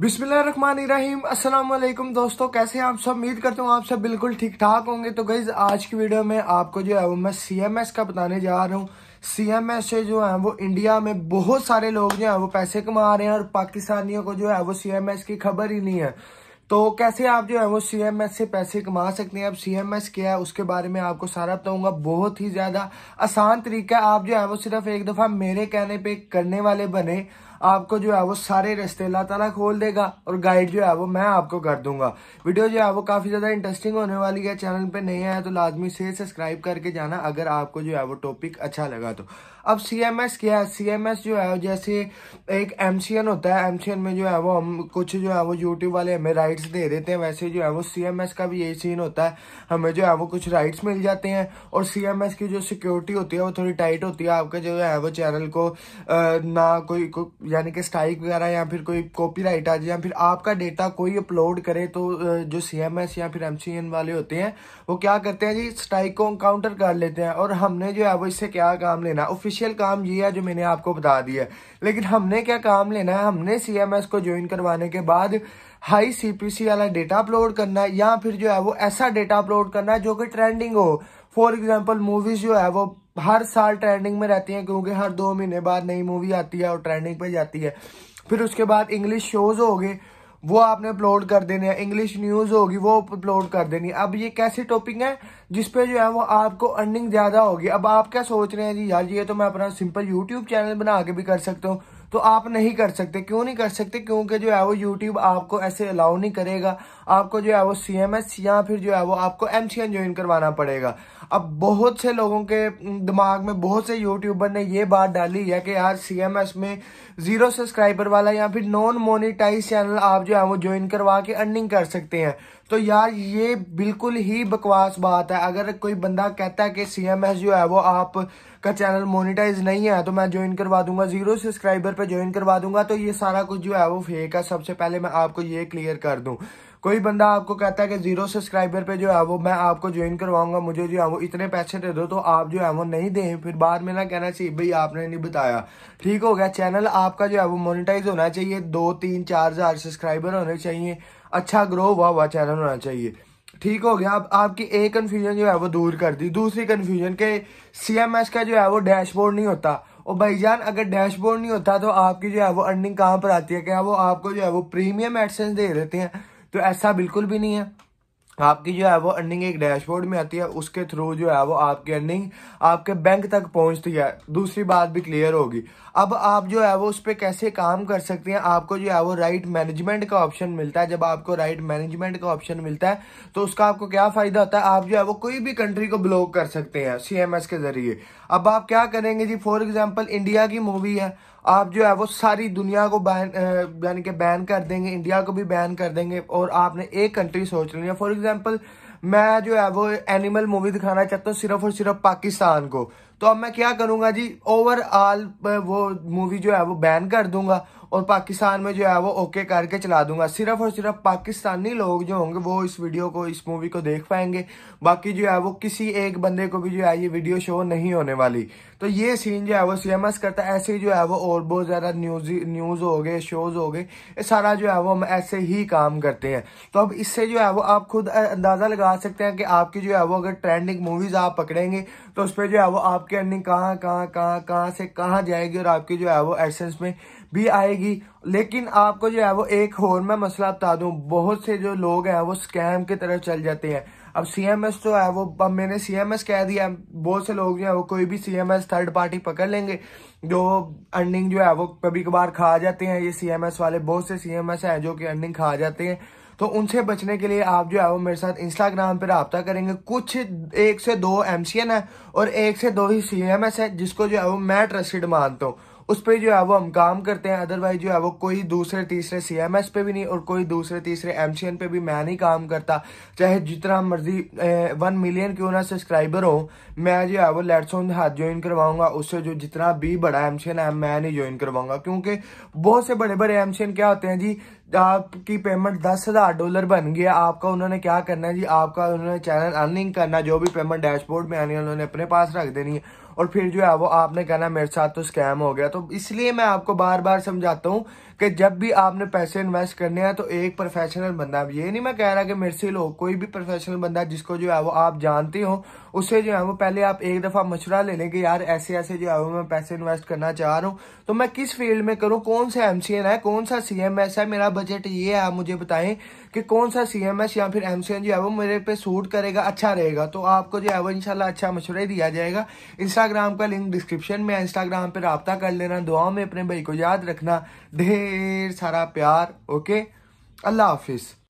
बिस्मिल्लाहिर्रहमानिर्रहीम अस्सलाम वालेकुम दोस्तों कैसे हैं आप सब उम्मीद करता हूँ आप सब बिल्कुल ठीक ठाक होंगे तो गई आज की वीडियो में आपको जो है वो मैं सीएमएस का बताने जा रहा हूँ सीएमएस से जो है वो इंडिया में बहुत सारे लोग जो है वो पैसे कमा रहे हैं और पाकिस्तानियों को जो है वो सीएमएस की खबर ही नहीं है तो कैसे आप जो है वो सीएमएस से पैसे कमा सकते हैं अब सीएमएस क्या है उसके बारे में आपको सारा बताऊंगा बहुत ही ज़्यादा आसान तरीका आप जो है वो सिर्फ एक दफ़ा मेरे कहने पर करने वाले बने आपको जो है वो सारे रस्ते अल्लाह ताला खोल देगा और गाइड जो है वो मैं आपको कर दूंगा वीडियो जो है वो काफ़ी ज़्यादा इंटरेस्टिंग होने वाली है चैनल पर नहीं आया तो लाजमी से सब्सक्राइब करके जाना अगर आपको जो है वो टॉपिक अच्छा लगा तो अब सी एम एस क्या है सी एम एस जो है जैसे एक एम सी एन होता है एम सी एन में जो है वो हम कुछ जो है वो यूट्यूब वाले हमें राइट्स दे देते हैं वैसे जो है वो सी एम एस का भी यही सीन होता है हमें जो है वो कुछ राइट्स मिल जाते हैं और सी एम एस की जो सिक्योरिटी होती है वो थोड़ी टाइट होती है आपका जो है वो चैनल को ना कोई को, यानी कि स्ट्राइक वगैरह या फिर कोई कॉपीराइट आ जाए या फिर आपका डेटा कोई अपलोड करे तो जो सीएमएस या फिर एमसीएन वाले होते हैं वो क्या करते हैं जी स्ट्राइक को काउंटर कर लेते हैं और हमने जो है वो इससे क्या काम लेना ऑफिशियल काम ये है जो मैंने आपको बता दिया लेकिन हमने क्या काम लेना है हमने सीएमएस को ज्वाइन करवाने के बाद हाई सीपीसी वाला डेटा अपलोड करना है या फिर जो है वो ऐसा डेटा अपलोड करना है जो कि ट्रेंडिंग हो फॉर एग्जाम्पल मूवीज जो है वो हर साल ट्रेंडिंग में रहती हैं क्योंकि हर दो महीने बाद नई मूवी आती है और ट्रेंडिंग पे जाती है फिर उसके बाद इंग्लिश शोज हो गए वो आपने अपलोड कर देने हैं इंग्लिश न्यूज होगी वो अपलोड कर देनी है अब ये कैसी टॉपिक है जिसपे जो है वो आपको अर्निंग ज्यादा होगी अब आप क्या सोच रहे हैं जी यार ये तो मैं अपना सिंपल यूट्यूब चैनल बना के भी कर सकता हूँ तो आप नहीं कर सकते क्यों नहीं कर सकते क्योंकि जो है वो यूट्यूब आपको ऐसे अलाउ नहीं करेगा आपको जो है वो सी या फिर जो है वो आपको एम ज्वाइन करवाना पड़ेगा अब बहुत से लोगों के दिमाग में बहुत से यूट्यूबर ने ये बात डाली है कि यार सी में जीरो सब्सक्राइबर वाला या फिर नॉन मोनिटाइज चैनल आप जो है वो ज्वाइन करवा के अर्निंग कर सकते हैं तो यार ये बिल्कुल ही बकवास बात है अगर कोई बंदा कहता है कि सी जो है वो आप का चैनल मोनिटाइज नहीं है तो मैं ज्वाइन करवा दूंगा जीरो सब्सक्राइबर पे ज्वाइन करवा दूंगा तो ये सारा कुछ जो है वो फेक है सबसे पहले मैं आपको ये क्लियर कर दूं कोई बंदा आपको कहता है कि जीरो सब्सक्राइबर पे जो है वो मैं आपको ज्वाइन करवाऊंगा मुझे जो है वो इतने पैसे दे दो तो आप जो है वो नहीं दें फिर बाद में ना कहना चाहिए भाई आपने नहीं बताया ठीक हो गया चैनल आपका जो है वो मोनिटाइज होना चाहिए दो तीन चार हजार सब्सक्राइबर होने चाहिए अच्छा ग्रो हुआ हुआ चैनल होना चाहिए ठीक हो गया अब आपकी एक कन्फ्यूजन जो है वो दूर कर दी दूसरी कन्फ्यूजन के सीएमएस का जो है वो डैशबोर्ड नहीं होता और जान अगर डैशबोर्ड नहीं होता तो आपकी जो है वो अर्निंग कहाँ पर आती है क्या वो आपको जो है वो प्रीमियम एडसेंस दे देते हैं तो ऐसा बिल्कुल भी नहीं है आपकी जो है वो अर्निंग एक डैशबोर्ड में आती है उसके थ्रू जो है वो आपकी अर्निंग आपके बैंक तक पहुंचती है दूसरी बात भी क्लियर होगी अब आप जो है वो उस पर कैसे काम कर सकते हैं आपको जो है वो राइट मैनेजमेंट का ऑप्शन मिलता है जब आपको राइट मैनेजमेंट का ऑप्शन मिलता है तो उसका आपको क्या फायदा होता है आप जो है वो कोई भी कंट्री को ब्लॉक कर सकते हैं सी के जरिए अब आप क्या करेंगे जी फॉर एग्जाम्पल इंडिया की मूवी है आप जो है वो सारी दुनिया को बैन यानी कि बैन कर देंगे इंडिया को भी बैन कर देंगे और आपने एक कंट्री सोच ली है फॉर एग्जाम्पल मैं जो है वो एनिमल मूवी दिखाना चाहता हूँ सिर्फ और सिर्फ पाकिस्तान को तो अब मैं क्या करूंगा जी ओवरऑल वो मूवी जो है वो बैन कर दूंगा और पाकिस्तान में जो है वो ओके करके चला दूंगा सिर्फ और सिर्फ पाकिस्तानी लोग जो होंगे वो इस वीडियो को इस मूवी को देख पाएंगे बाकी जो है वो किसी एक बंदे को भी जो है ये वीडियो शो नहीं होने वाली तो ये सीन जो है वो सीएमएस करता है ऐसे ही जो है वो और बहुत ज़्यादा न्यूज न्यूज़ हो गए शोज़ हो गए ये सारा जो है वो हम ऐसे ही काम करते हैं तो अब इससे जो है वो आप खुद अंदाज़ा लगा सकते हैं कि आपकी जो है वो अगर ट्रेंडिंग मूवीज़ आप पकड़ेंगे तो उस पर जो है वो आप आपकी अर्निंग कहाँ कहाँ कहाँ कहाँ से कहाँ जाएगी और आपकी जो है वो एडसेंस में भी आएगी लेकिन आपको जो है वो एक और मैं मसला बता दूँ बहुत से जो लोग हैं वो स्कैम की तरफ चल जाते हैं अब सी एम एस तो है वो अब मैंने सी एम एस कह दिया बहुत से लोग जो है वो कोई भी C M S third party पकड़ लेंगे जो अर्निंग जो है वो कभी कभार खा जाते हैं ये सी एम एस वाले बहुत से सी एम एस हैं जो कि अर्निंग खा जाते हैं तो उनसे बचने के लिए आप जो है वो मेरे साथ इंस्टाग्राम पर रबता करेंगे कुछ एक से दो एम है और एक से दो ही सी है जिसको जो है वो मैं ट्रस्टेड मानता हूँ उस पर जो है वो हम काम करते हैं अदरवाइज जो है वो कोई दूसरे तीसरे सी एम एस पे भी नहीं और कोई दूसरे तीसरे एम सी एन पे भी मैं नहीं काम करता चाहे जितना मर्जी वन मिलियन क्यों ना सब्सक्राइबर हो मैं जो है वो लेट्स ऑन हाथ ज्वाइन करवाऊंगा उससे जो जितना भी बड़ा एम सी एन है मैं नहीं ज्वाइन करवाऊंगा क्योंकि बहुत से बड़े बड़े एम सी एन क्या होते हैं जी आपकी पेमेंट दस हज़ार डॉलर बन गया आपका उन्होंने क्या करना है जी आपका उन्होंने चैनल अर्निंग करना जो भी पेमेंट डैशबोर्ड में आनी है उन्होंने अपने पास रख देनी है और फिर जो है वो आपने कहना मेरे साथ तो स्कैम हो गया तो इसलिए मैं आपको बार बार समझाता हूँ कि जब भी आपने पैसे इन्वेस्ट करने हैं तो एक प्रोफेशनल बंदा ये नहीं मैं कह रहा कि मेरे से लोग कोई भी प्रोफेशनल बंदा जिसको जो है वो आप जानते हो उससे जो है वो पहले आप एक दफ़ा मशुरा ले लें कि यार ऐसे ऐसे जो है वो मैं पैसे इन्वेस्ट करना चाह रहा हूँ तो मैं किस फील्ड में करूँ कौन सा एम है कौन सा सी है मेरा बजट ये है मुझे बताएं कि कौन सा सी एम एस या फिर एम सी एन जो है वो मेरे पे सूट करेगा अच्छा रहेगा तो आपको जो है वो इनशाला अच्छा मशवरा दिया जाएगा इंस्टाग्राम का लिंक डिस्क्रिप्शन में इंस्टाग्राम पर रबता कर लेना दुआ में अपने भाई को याद रखना ढेर सारा प्यार ओके अल्लाह हाफिज़